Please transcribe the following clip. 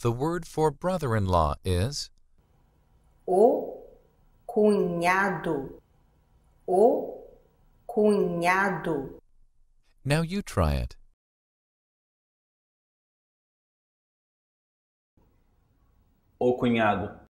The word for brother-in-law is o cunhado. O cunhado. Now you try it. O cunhado.